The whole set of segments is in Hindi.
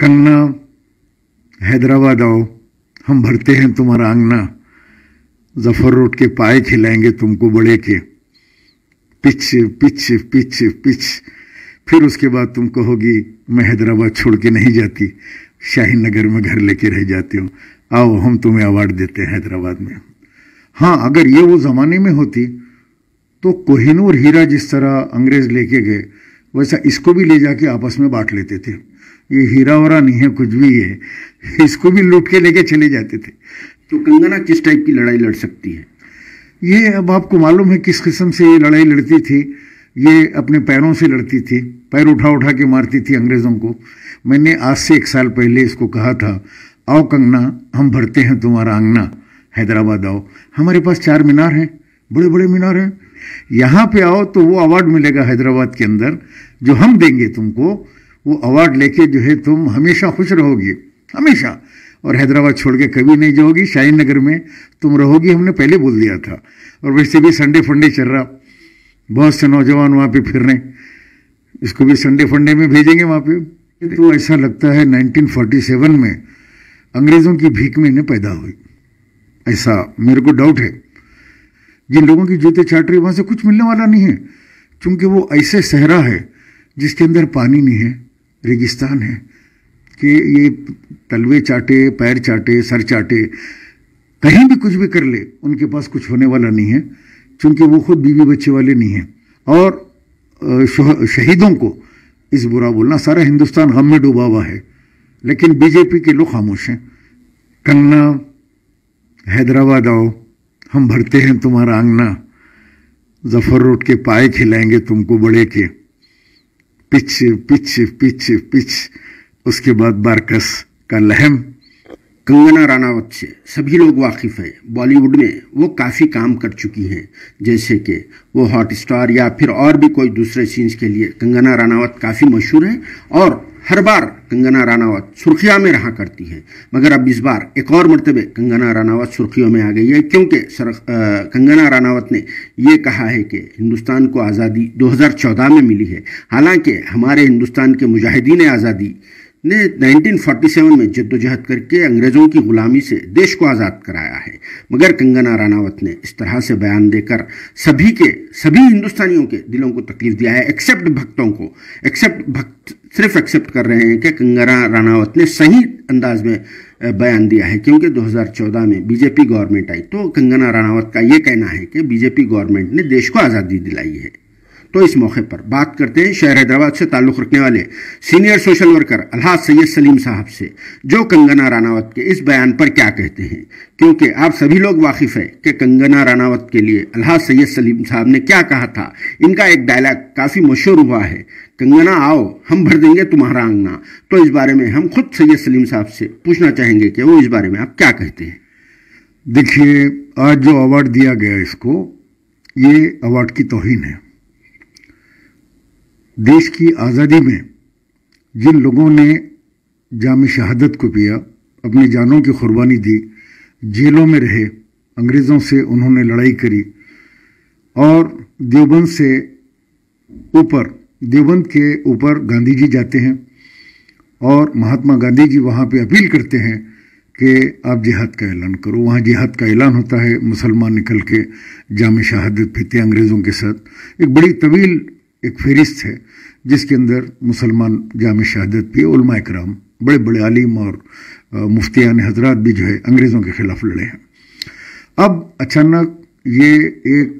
कन्ना हैदराबाद आओ हम भरते हैं तुम्हारा आंगना जफर रोड के पाए खिलाएंगे तुमको बड़े के पिच पिच पिच पिच फिर उसके बाद तुम कहोगी मैं हैदराबाद छोड़ के नहीं जाती शाहीन नगर में घर लेके रह जाती हूँ आओ हम तुम्हें अवार्ड देते हैं हैदराबाद में हाँ अगर ये वो ज़माने में होती तो कोहिनूर हीरा जिस तरह अंग्रेज़ लेके गए वैसा इसको भी ले जाके आपस में बांट लेते थे ये हीरा वरा नहीं है कुछ भी है इसको भी लूट के लेके चले जाते थे तो कंगना किस टाइप की लड़ाई लड़ सकती है ये अब आपको मालूम है किस किस्म से ये लड़ाई लड़ती थी ये अपने पैरों से लड़ती थी पैर उठा उठा के मारती थी अंग्रेज़ों को मैंने आज से एक साल पहले इसको कहा था आओ कंगना हम भरते हैं तुम्हारा आंगना हैदराबाद आओ हमारे पास चार मीनार हैं बड़े बड़े मीनार हैं यहाँ पे आओ तो वो अवार्ड मिलेगा हैदराबाद के अंदर जो हम देंगे तुमको वो अवार्ड लेके जो है तुम हमेशा खुश रहोगी हमेशा और हैदराबाद छोड़ के कभी नहीं जाओगी शाहीन नगर में तुम रहोगी हमने पहले बोल दिया था और वैसे भी संडे फंडे चल रहा बहुत से नौजवान वहाँ पे फिर रहे इसको भी संडे फंडे में भेजेंगे वहाँ पे तो ऐसा लगता है 1947 में अंग्रेज़ों की भीख में इन्हें पैदा हुई ऐसा मेरे को डाउट है जिन लोगों की जूते चाट रही वहाँ से कुछ मिलने वाला नहीं है क्योंकि वो ऐसे सहरा है जिसके अंदर पानी नहीं है रेगिस्तान है कि ये तलवे चाटे पैर चाटे सर चाटे कहीं भी कुछ भी कर ले उनके पास कुछ होने वाला नहीं है क्योंकि वो खुद बीवी बच्चे वाले नहीं हैं और शहीदों को इस बुरा बोलना सारा हिंदुस्तान गम में डूबा हुआ है लेकिन बीजेपी के लोग खामोश हैं कंगना हैदराबाद आओ हम भरते हैं तुम्हारा आंगना जफर रोड के पाए खिलाएंगे तुमको बड़े के पिच पिच पिच पिच उसके बाद बारकस का लहम कंगना रानावत से सभी लोग वाकिफ़ हैं बॉलीवुड में वो काफ़ी काम कर चुकी हैं जैसे कि वो हॉट स्टार या फिर और भी कोई दूसरे सीन्स के लिए कंगना रानावत काफ़ी मशहूर है और हर बार कंगना रानावत सुर्खियाँ में रहा करती हैं मगर अब इस बार एक और मरतबे कंगना रानावत सुर्खियों में आ गई है क्योंकि सर कंगना रानावत ने ये कहा है कि हिंदुस्तान को आज़ादी 2014 में मिली है हालांकि हमारे हिंदुस्तान के मुजाहिदीन आज़ादी ने 1947 में जद्दोजहद करके अंग्रेज़ों की गुलामी से देश को आज़ाद कराया है मगर कंगना रानावत ने इस तरह से बयान देकर सभी के सभी हिंदुस्तानियों के दिलों को तकलीफ दिया है एक्सेप्ट भक्तों को एक्सेप्ट भक्त सिर्फ एक्सेप्ट कर रहे हैं कि कंगना रानावत ने सही अंदाज में बयान दिया है क्योंकि 2014 में बीजेपी गवर्नमेंट आई तो कंगना रानावत का ये कहना है कि बीजेपी गवर्नमेंट ने देश को आज़ादी दिलाई है तो इस मौके पर बात करते हैं शहर हैदराबाद से ताल्लुक़ रखने वाले सीनियर सोशल वर्कर अल्हाज सैयद सलीम साहब से जो कंगना रानावत के इस बयान पर क्या कहते हैं क्योंकि आप सभी लोग वाकिफ़ हैं कि कंगना रानावत के लिए अल्हाज सैयद सलीम साहब ने क्या कहा था इनका एक डायलॉग काफ़ी मशहूर हुआ है कंगना आओ हम भर देंगे तुम्हारा आंगना तो इस बारे में हम खुद सैयद सलीम साहब से पूछना चाहेंगे कि वो इस बारे में आप क्या कहते हैं देखिए आज जो अवार्ड दिया गया इसको ये अवार्ड की तोहिन है देश की आज़ादी में जिन लोगों ने जाम शहादत को पिया अपनी जानों की कुर्बानी दी जेलों में रहे अंग्रेज़ों से उन्होंने लड़ाई करी और देवबंद से ऊपर देवबंद के ऊपर गांधी जी जाते हैं और महात्मा गांधी जी वहाँ पे अपील करते हैं कि आप जिहाद का ऐलान करो वहाँ जिहाद का ऐलान होता है मुसलमान निकल के जाम शहादत फीते अंग्रेज़ों के साथ एक बड़ी तवील एक फहरिस्त है जिसके अंदर मुसलमान जाम शहादत भी उलमा कराम बड़े बड़े आलिम और मुफ्तियान हजरात भी जो है अंग्रेज़ों के ख़िलाफ़ लड़े हैं अब अचानक ये एक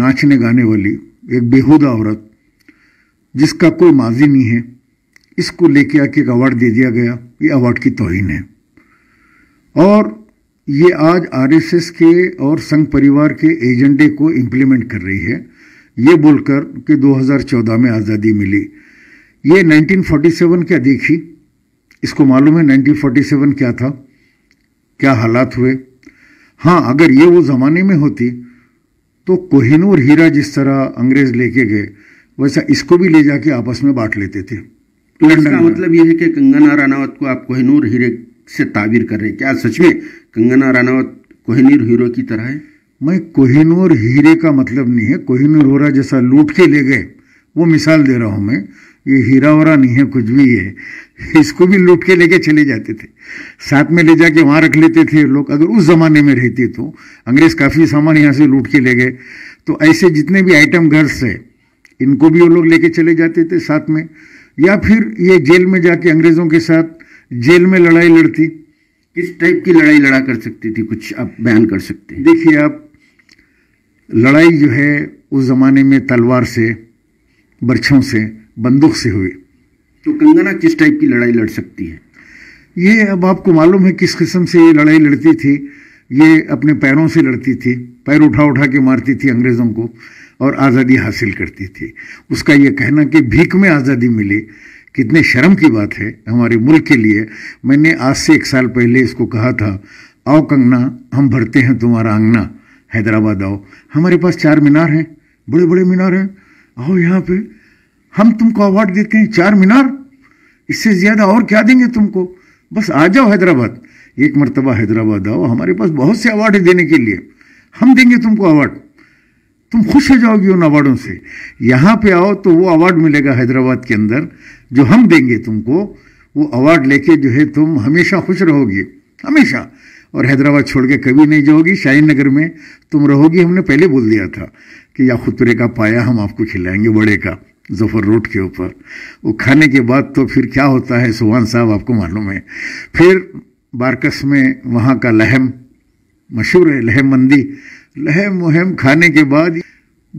नाचने गाने वाली एक बेहूदा औरत जिसका कोई माजी नहीं है इसको लेके आके एक अवार्ड दे दिया गया ये अवार्ड की तोहन है और ये आज आरएसएस के और संघ परिवार के एजेंडे को इम्प्लीमेंट कर रही है ये बोलकर कि 2014 में आज़ादी मिली ये 1947 क्या देखी इसको मालूम है 1947 क्या था क्या हालात हुए हाँ अगर ये वो ज़माने में होती तो कोहिनूर हीरा जिस तरह अंग्रेज लेके गए वैसा इसको भी ले जाके आपस में बांट लेते थे तो इसका मतलब यह है कि कंगना रानावत को आप कोहिनूर हीरे से ताबीर कर रहे हैं क्या सच में कंगना रानावत कोहिनूर हीरो की तरह है मैं कोहिनूर हीरे का मतलब नहीं है कोहिनूर होरा जैसा लूट के ले गए वो मिसाल दे रहा हूँ मैं ये हीरा वरा नहीं है कुछ भी है इसको भी लूट के लेके चले जाते थे साथ में ले जाके वहाँ रख लेते थे लोग अगर उस ज़माने में रहते तो अंग्रेज़ काफ़ी सामान यहाँ से लूट के ले गए तो ऐसे जितने भी आइटम गर्स है इनको भी वो लोग लेके चले जाते थे साथ में या फिर ये जेल में जाके अंग्रेज़ों के साथ जेल में लड़ाई लड़ती किस टाइप की लड़ाई लड़ा कर सकती थी कुछ आप बयान कर सकते हैं देखिए आप लड़ाई जो है उस ज़माने में तलवार से बर्छों से बंदूक से हुई तो कंगना किस टाइप की लड़ाई लड़ सकती है ये अब आपको मालूम है किस किस्म से ये लड़ाई लड़ती थी ये अपने पैरों से लड़ती थी पैर उठा उठा के मारती थी अंग्रेज़ों को और आज़ादी हासिल करती थी उसका ये कहना कि भीख में आज़ादी मिली कितने शर्म की बात है हमारे मुल्क के लिए मैंने आज से एक साल पहले इसको कहा था आओ कंगना हम भरते हैं तुम्हारा अंगना हैदराबाद आओ हमारे पास चार मीनार हैं बड़े बड़े मीनार हैं आओ यहाँ पे हम तुमको अवार्ड देते हैं चार मीनार इससे ज़्यादा और क्या देंगे तुमको बस आ जाओ हैदराबाद एक मरतबा हैदराबाद आओ हमारे पास बहुत से अवार्ड है देने के लिए हम देंगे तुमको अवार्ड तुम खुश हो जाओगे उन अवार्डों से यहाँ पे आओ तो वो अवार्ड मिलेगा हैदराबाद के अंदर जो हम देंगे तुमको वो अवार्ड लेके जो है तुम हमेशा खुश रहोगे हमेशा और हैदराबाद छोड़ के कभी नहीं जाओगी शाहीन नगर में तुम रहोगी हमने पहले बोल दिया था कि या खुतरे का पाया हम आपको खिलाएंगे बड़े का जफर रोड के ऊपर वो खाने के बाद तो फिर क्या होता है सुहान साहब आपको मालूम है फिर बारकस में वहाँ का लहम मशहूर है लहम मंदी लहम वहम खाने के बाद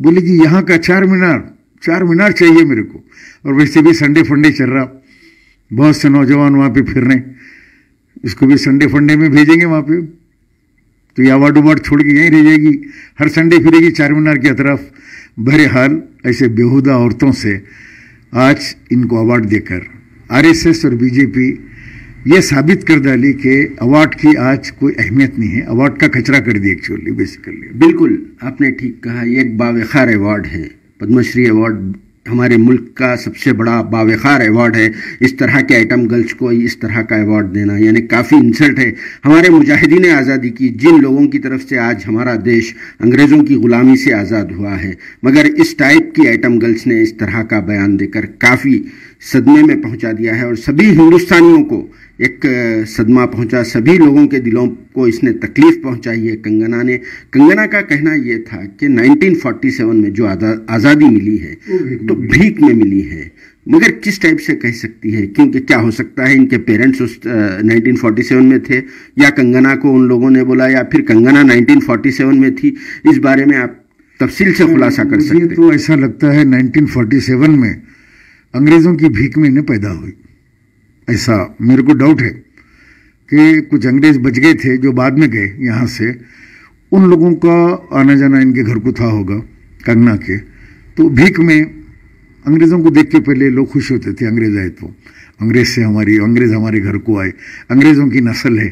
बोले जी यहाँ का चार मीनार चार मीनार चाहिए मेरे को और वैसे भी संडे फंडे चल रहा बहुत से नौजवान वहाँ पे फिर रहे इसको भी संडे फंडे में भेजेंगे वहाँ पे तो ये आवाड उवाड छोड़ के यहीं रह जाएगी हर संडे फिरेगी चार मीनार की तरफ हाल ऐसे बेहुदा औरतों से आज इनको अवार्ड देकर आरएसएस और बीजेपी ये साबित कर डाली कि अवार्ड की आज कोई अहमियत नहीं है अवार्ड का कचरा कर दिया एक्चुअली बेसिकली बिल्कुल आपने ठीक कहा एक बावखार अवार्ड है पद्मश्री अवार्ड हमारे मुल्क का सबसे बड़ा बावखार अवार्ड है इस तरह के आइटम गर्ल्स को इस तरह का अवार्ड देना यानी काफ़ी इंसल्ट है हमारे मुजाहिदीन आज़ादी की जिन लोगों की तरफ से आज हमारा देश अंग्रेज़ों की ग़ुलामी से आज़ाद हुआ है मगर इस टाइप की आइटम गर्ल्स ने इस तरह का बयान देकर काफ़ी सदमे में पहुंचा दिया है और सभी हिंदुस्तानियों को एक सदमा पहुंचा सभी लोगों के दिलों को इसने तकलीफ पहुंचाई है कंगना ने कंगना का कहना यह था कि 1947 में जो आज़ादी मिली है तो भीख में मिली है मगर किस टाइप से कह सकती है क्योंकि क्या हो सकता है इनके पेरेंट्स उस नाइनटीन फोर्टी सेवन में थे या कंगना को उन लोगों ने बोला या फिर कंगना नाइनटीन फोर्टी सेवन में थी इस बारे में आप तफसील से खुलासा कर सकते तो ऐसा लगता है 1947 में अंग्रेज़ों की भीख में इन्हें पैदा हुई ऐसा मेरे को डाउट है कि कुछ अंग्रेज़ बच गए थे जो बाद में गए यहाँ से उन लोगों का आना जाना इनके घर को था होगा कंगना के तो भीख में अंग्रेज़ों को देख के पहले लोग खुश होते थे अंग्रेज़ आए तो अंग्रेज़ से हमारी अंग्रेज़ हमारे घर को आए अंग्रेज़ों की नस्ल है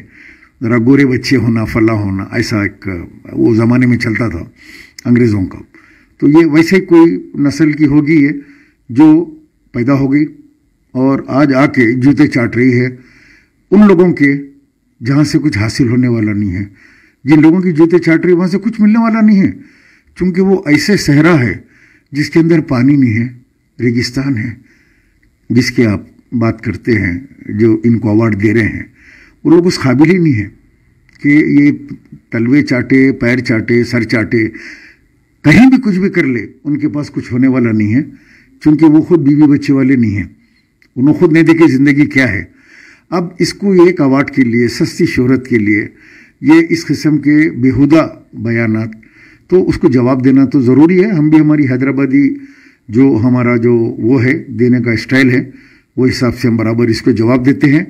ज़रा गोरे बच्चे होना फला होना ऐसा एक वो ज़माने में चलता था अंग्रेज़ों का तो ये वैसे कोई नस्ल की होगी ये जो पैदा हो गई और आज आके जूते चाट रही है उन लोगों के जहाँ से कुछ हासिल होने वाला नहीं है जिन लोगों की जूते चाट रही है वहाँ से कुछ मिलने वाला नहीं है क्योंकि वो ऐसे सहरा है जिसके अंदर पानी नहीं है रेगिस्तान है जिसके आप बात करते हैं जो इनको अवार्ड दे रहे हैं वो लोग उस काबिल ही नहीं है कि ये तलवे चाटे पैर चाटे सर चाटे कहीं भी कुछ भी कर ले उनके पास कुछ होने वाला नहीं है क्योंकि वो खुद बीवी बच्चे वाले नहीं हैं उन्होंने खुद नहीं देखे ज़िंदगी क्या है अब इसको एक अवार्ड के लिए सस्ती शोहरत के लिए ये इस किस्म के बेहुदा बयान तो उसको जवाब देना तो ज़रूरी है हम भी हमारी हैदराबादी जो हमारा जो वो है देने का स्टाइल है वो हिसाब से हम बराबर इसको जवाब देते हैं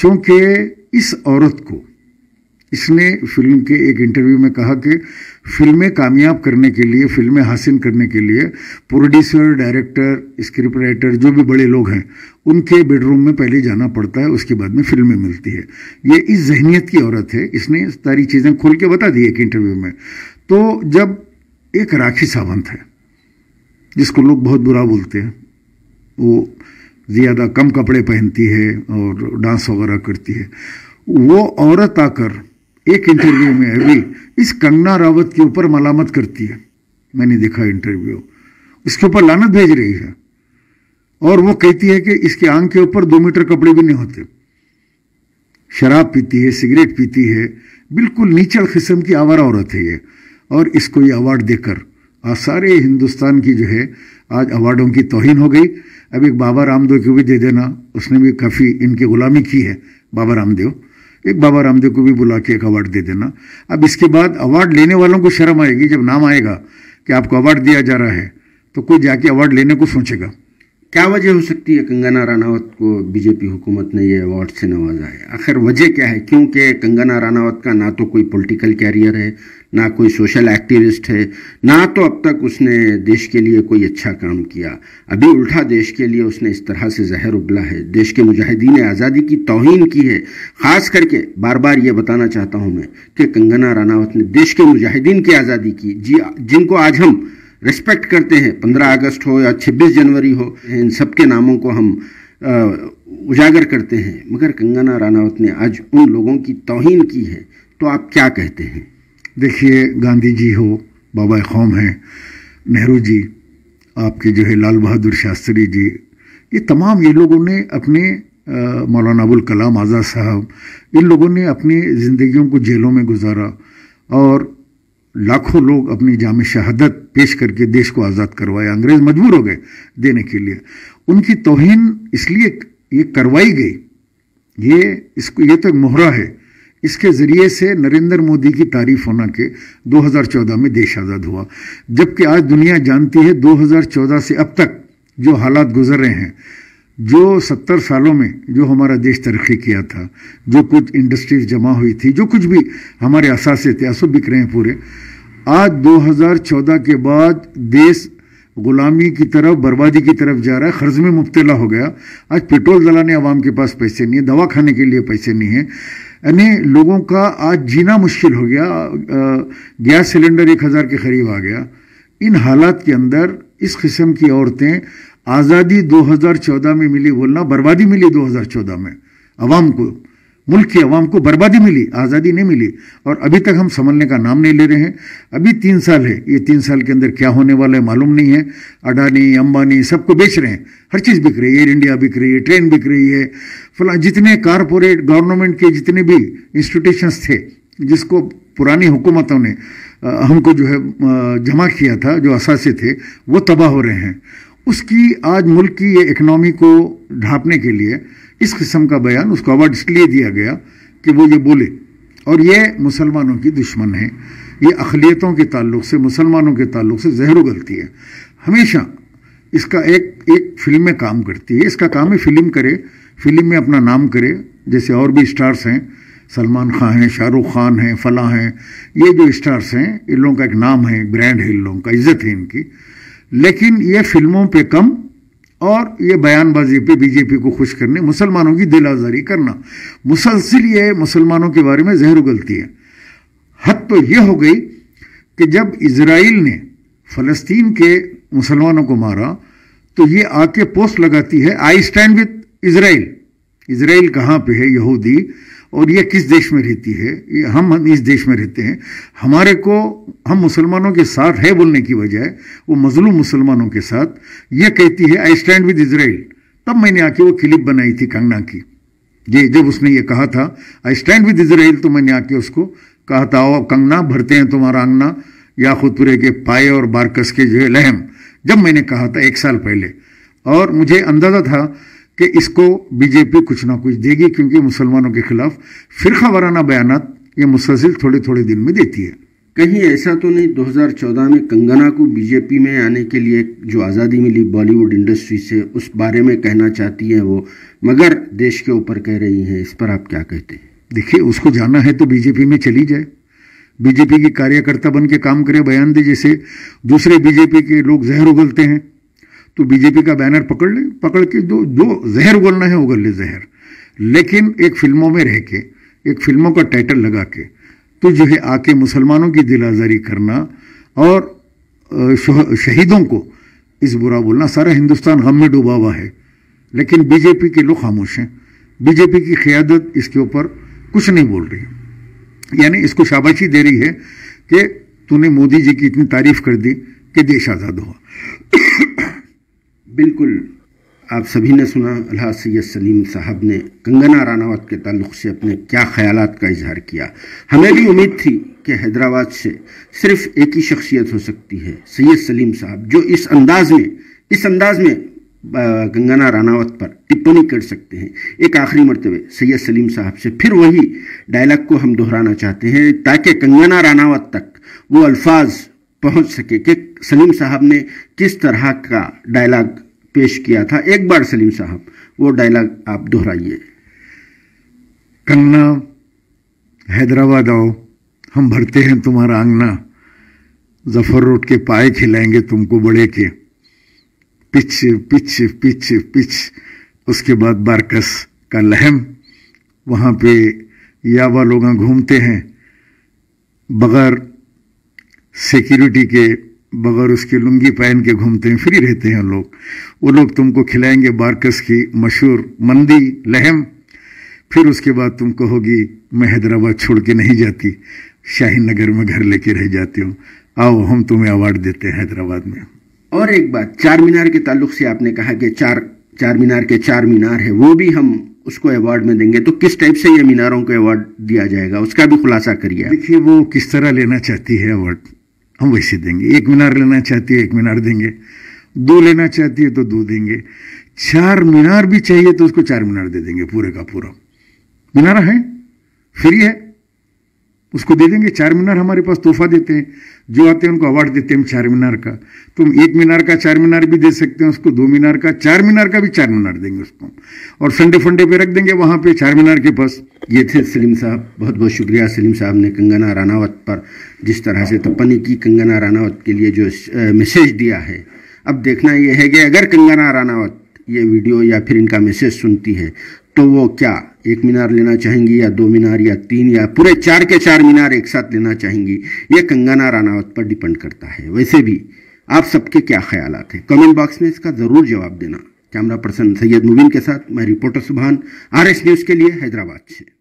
क्योंकि इस औरत को इसने फिल्म के एक इंटरव्यू में कहा कि फिल्में कामयाब करने के लिए फिल्में हासिल करने के लिए प्रोड्यूसर डायरेक्टर स्क्रिप्ट राइटर जो भी बड़े लोग हैं उनके बेडरूम में पहले जाना पड़ता है उसके बाद में फिल्में मिलती है ये इस जहनीत की औरत है इसने सारी चीज़ें खोल के बता दी एक इंटरव्यू में तो जब एक राखी सावंत है जिसको लोग बहुत बुरा बोलते हैं वो ज़्यादा कम कपड़े पहनती है और डांस वगैरह करती है वो औरत आकर एक इंटरव्यू में अभी इस कंगना रावत के ऊपर मलामत करती है मैंने देखा इंटरव्यू उसके ऊपर लानत भेज रही है और वो कहती है कि इसके आंग के ऊपर दो मीटर कपड़े भी नहीं होते शराब पीती है सिगरेट पीती है बिल्कुल नीचल किस्म की आवारा औरत है ये और इसको ये अवार्ड देकर आज सारे हिंदुस्तान की जो है आज अवार्डों की तोहिन हो गई अब एक बाबा रामदेव को भी दे देना उसने भी काफ़ी इनकी गुलामी की है बाबा रामदेव एक बाबा रामदेव को भी बुला के एक अवार्ड दे देना अब इसके बाद अवार्ड लेने वालों को शर्म आएगी जब नाम आएगा कि आपको अवार्ड दिया जा रहा है तो कोई जाके अवार्ड लेने को सोचेगा क्या वजह हो सकती है कंगना रानावत को बीजेपी हुकूमत ने ये अवार्ड से नवाजा है आखिर वजह क्या है क्योंकि कंगना रानावत का ना तो कोई पॉलिटिकल कैरियर है ना कोई सोशल एक्टिविस्ट है ना तो अब तक उसने देश के लिए कोई अच्छा काम किया अभी उल्टा देश के लिए उसने इस तरह से जहर उबला है देश के मुजाहिदीन आज़ादी की तोहन की है ख़ास करके बार बार ये बताना चाहता हूँ मैं कि कंगना रानावत ने देश के मुजाहिदीन की आज़ादी की जी जिनको आज हम रिस्पेक्ट करते हैं पंद्रह अगस्त हो या छब्बीस जनवरी हो इन सब के नामों को हम उजागर करते हैं मगर कंगना रानावत ने आज उन लोगों की तोहन की है तो आप क्या कहते हैं देखिए गांधी जी हो बाबा कौम हैं नेहरू जी आपके जो है लाल बहादुर शास्त्री जी ये तमाम ये लोगों ने अपने मौलाना अबुल कलाम आज़ाद साहब इन लोगों ने अपनी ज़िंदगियों को जेलों में गुजारा और लाखों लोग अपनी जाम शहादत पेश करके देश को आज़ाद करवाया अंग्रेज़ मजबूर हो गए देने के लिए उनकी तोहन इसलिए ये करवाई गई ये इसको ये तो मोहरा है इसके ज़रिए से नरेंद्र मोदी की तारीफ होना के 2014 में देश आज़ाद हुआ जबकि आज दुनिया जानती है 2014 से अब तक जो हालात गुजर रहे हैं जो सत्तर सालों में जो हमारा देश तरक्की किया था जो कुछ इंडस्ट्रीज जमा हुई थी जो कुछ भी हमारे असासे थे असु बिक रहे हैं पूरे आज 2014 के बाद देश गुलामी की तरफ बर्बादी की तरफ जा रहा है कर्ज में मुबतला हो गया आज पेट्रोल जलाने आवाम के पास पैसे नहीं है दवा खाने के लिए पैसे नहीं है यानी लोगों का आज जीना मुश्किल हो गया गैस सिलेंडर एक हज़ार के करीब आ गया इन हालात के अंदर इस किस्म की औरतें आज़ादी 2014 में मिली बोलना बर्बादी मिली 2014 में आवाम को मुल्क की आवाम को बर्बादी मिली आज़ादी नहीं मिली और अभी तक हम संभलने का नाम नहीं ले रहे हैं अभी तीन साल है ये तीन साल के अंदर क्या होने वाला है मालूम नहीं है अडानी अंबानी सबको बेच रहे हैं हर चीज़ बिक रही है एयर इंडिया बिक रही है ट्रेन बिक रही है फला जितने कारपोरेट गवर्नमेंट के जितने भी इंस्टीट्यूशंस थे जिसको पुरानी हुकूमतों ने हमको जो है जमा किया था जो असासे थे वो तबाह हो रहे हैं उसकी आज मुल्क की ये इकनॉमी को ढांपने के लिए इस किस्म का बयान उसको अवार्ड इसलिए दिया गया कि वो ये बोले और ये मुसलमानों की दुश्मन है ये अखिलियतों के ताल्लुक से मुसलमानों के ताल्लुक से जहर गलती है हमेशा इसका एक एक फिल्म में काम करती है इसका काम है फिल्म करे फिल्म में अपना नाम करे जैसे और भी स्टार्स हैं सलमान खान हैं शाहरुख खान हैं फला हैं ये जो स्टार्स हैं इन लोगों का एक नाम है ब्रांड है इन लोगों का इज्जत है इनकी लेकिन ये फिल्मों पे कम और ये बयानबाजी पे बीजेपी को खुश करने मुसलमानों की दिल आजारी करना मुसलसिल ये मुसलमानों के बारे में जहर उगलती है हद तो ये हो गई कि जब इसराइल ने फ़लस्तीन के मुसलमानों को मारा तो ये आके पोस्ट लगाती है I stand with Israel Israel कहाँ पे है यहूदी और ये किस देश में रहती है ये हम इस देश में रहते हैं हमारे को हम मुसलमानों के साथ है बोलने की बजाय वो मजलूम मुसलमानों के साथ ये कहती है आई स्टैंड विद इसराइल तब मैंने आके वो क्लिप बनाई थी कंगना की जी जब उसने ये कहा था आई स्टैंड विद इसराइल तो मैंने आके उसको कहा था ओ कंगना भरते हैं तुम्हारा अंगना या खुतपुरे के पाए और बारकस के जो है लहम जब मैंने कहा था एक साल पहले और मुझे अंदाज़ा था कि इसको बीजेपी कुछ ना कुछ देगी क्योंकि मुसलमानों के खिलाफ फिरखा वाराना बयान ये मुसलसिल थोड़े थोड़े दिन में देती है कहीं ऐसा तो नहीं 2014 में कंगना को बीजेपी में आने के लिए जो आज़ादी मिली बॉलीवुड इंडस्ट्री से उस बारे में कहना चाहती है वो मगर देश के ऊपर कह रही हैं इस पर आप क्या कहते हैं देखिए उसको जाना है तो बीजेपी में चली जाए बीजेपी की कार्यकर्ता बन के काम करे बयान दे जैसे दूसरे बीजेपी के लोग जहर उगलते हैं तो बीजेपी का बैनर पकड़ ले पकड़ के जो जो जहर उगलना है उगल ले जहर लेकिन एक फिल्मों में रह के एक फिल्मों का टाइटल लगा के तो जो है आके मुसलमानों की दिल आज़ारी करना और शहीदों को इस बुरा बोलना सारा हिंदुस्तान गम में डूबा हुआ है लेकिन बीजेपी के लोग खामोश हैं बीजेपी की क़्यादत इसके ऊपर कुछ नहीं बोल रही यानी इसको शाबाशी दे रही है कि तूने मोदी जी की इतनी तारीफ़ कर दी कि देश आज़ाद हुआ बिल्कुल आप सभी ने सुना अल्हा सैद सलीम साहब ने कंगना रानावत के तल्ल से अपने क्या ख्याल का इजहार किया हमें भी उम्मीद थी कि हैदराबाद से सिर्फ एक ही शख्सियत हो सकती है सैद सलीम साहब जो इस अंदाज में इस अंदाज में कंगना रानावत पर टिप्पणी कर सकते हैं एक आखिरी मरतबे सैयद सलीम साहब से फिर वही डायलॉग को हम दोहराना चाहते हैं ताकि कंगना रानावत तक वो अल्फाज पहुंच सके कि सलीम साहब ने किस तरह का डायलॉग पेश किया था एक बार सलीम साहब वो डायलॉग आप दोहराइए कन्ना हैदराबाद आओ हम भरते हैं तुम्हारा आंगना जफर रोड के पाए खिलाएंगे तुमको बड़े के पिच पिच पिच पिच उसके बाद बारकस का लहम वहाँ पे यावा लोग घूमते हैं बगैर सिक्योरिटी के बगैर उसकी लुंगी पहन के घूमते हैं फ्री रहते हैं लोग वो लोग तुमको खिलाएंगे बारकस की मशहूर मंदी लहम फिर उसके बाद तुम कहोगी मैं हैदराबाद छोड़ के नहीं जाती शाहीन नगर में घर लेके रह जाती हूँ आओ हम तुम्हें अवार्ड देते हैं हैदराबाद में और एक बात चार मीनार के ताल्लुक से आपने कहा कि चार चार मीनार के चार मीनार है वो भी हम उसको अवार्ड में देंगे तो किस टाइप से ये मीनारों को अवार्ड दिया जाएगा उसका भी खुलासा करिए देखिए वो किस तरह लेना चाहती है अवार्ड हम वैसे देंगे एक मीनार लेना चाहती है एक मीनार देंगे दो लेना चाहती है तो दो देंगे चार मीनार भी चाहिए तो उसको चार मीनार दे देंगे पूरे का पूरा मीनारा है फ्री है उसको दे देंगे चार मीनार हमारे पास तोहफा देते हैं जो आते हैं उनको अवार्ड देते हैं हम चार मीनार का तो हम एक मीनार का चार मीनार भी दे सकते हैं उसको दो मीनार का चार मीनार का भी चार मीनार देंगे उसको और संडे फंडे पे रख देंगे वहाँ पे चार मीनार के पास ये थे सलीम साहब बहुत बहुत शुक्रिया सलीम साहब ने कंगना रानावत पर जिस तरह से तपनी की कंगना रानावत के लिए जो मैसेज दिया है अब देखना यह है कि अगर कंगना रानावत ये वीडियो या फिर इनका मैसेज सुनती है तो वो क्या एक मीनार लेना चाहेंगी या दो मीनार या तीन या पूरे चार के चार मीनार एक साथ लेना चाहेंगी ये कंगना रानावत पर डिपेंड करता है वैसे भी आप सबके क्या ख्याल हैं कमेंट बॉक्स में इसका ज़रूर जवाब देना कैमरा पर्सन सैयद मुबीन के साथ मैं रिपोर्टर सुबहान आर न्यूज़ के लिए हैदराबाद से